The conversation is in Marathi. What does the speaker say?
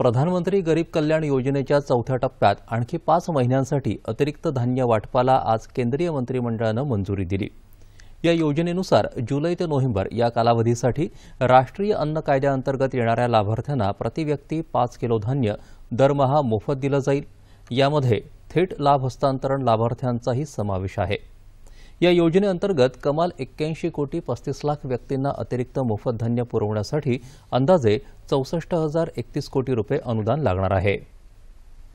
प्रधानमंत्री गरीब कल्याण योजनेच्या चौथ्या टप्प्यात आणखी पाच महिन्यांसाठी अतिरिक्त धान्य वाटपाला आज केंद्रीय मंत्रिमंडळानं मंजुरी दिली या योजनेनुसार जुलै ते नोव्हेंबर या कालावधीसाठी राष्ट्रीय अन्न कायद्याअंतर्गत येणाऱ्या लाभार्थ्यांना प्रतिव्यक्ती पाच किलो धान्य दरमहा मोफत दिलं जाईल यामध्ये थेट लाभ हस्तांतरण लाभार्थ्यांचाही समावेश आहे या योजनेअंतर्गत कमाल एक्क्याऐंशी कोटी पस्तीस लाख व्यक्तींना अतिरिक्त मोफत धान्य पुरवण्यासाठी अंदाजे चौसष्ट हजार एकतीस कोटी रुपये अनुदान लागणार आहे